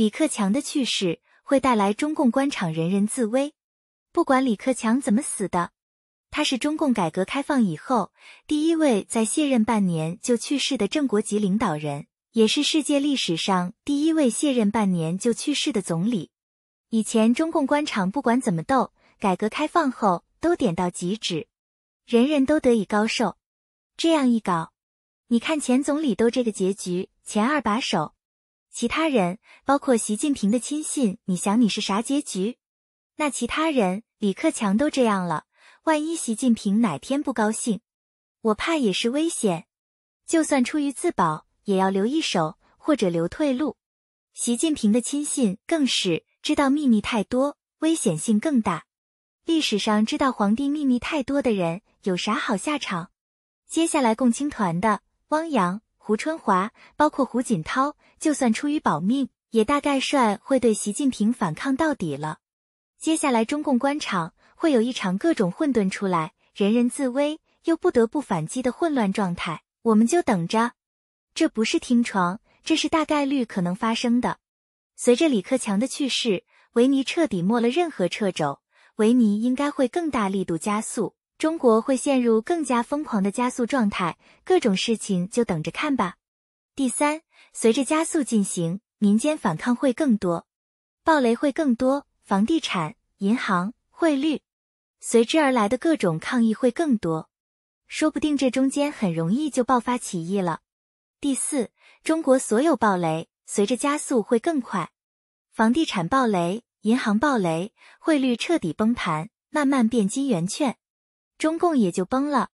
李克强的去世会带来中共官场人人自危。不管李克强怎么死的，他是中共改革开放以后第一位在卸任半年就去世的正国级领导人，也是世界历史上第一位卸任半年就去世的总理。以前中共官场不管怎么斗，改革开放后都点到即止，人人都得以高寿。这样一搞，你看前总理都这个结局，前二把手。其他人，包括习近平的亲信，你想你是啥结局？那其他人，李克强都这样了，万一习近平哪天不高兴，我怕也是危险。就算出于自保，也要留一手或者留退路。习近平的亲信更是知道秘密太多，危险性更大。历史上知道皇帝秘密太多的人，有啥好下场？接下来，共青团的汪洋。胡春华，包括胡锦涛，就算出于保命，也大概率会对习近平反抗到底了。接下来，中共官场会有一场各种混沌出来，人人自危，又不得不反击的混乱状态，我们就等着。这不是听床，这是大概率可能发生的。随着李克强的去世，维尼彻底没了任何掣肘，维尼应该会更大力度加速。中国会陷入更加疯狂的加速状态，各种事情就等着看吧。第三，随着加速进行，民间反抗会更多，暴雷会更多，房地产、银行、汇率随之而来的各种抗议会更多，说不定这中间很容易就爆发起义了。第四，中国所有暴雷随着加速会更快，房地产暴雷、银行暴雷、汇率彻底崩盘，慢慢变金圆券。中共也就崩了。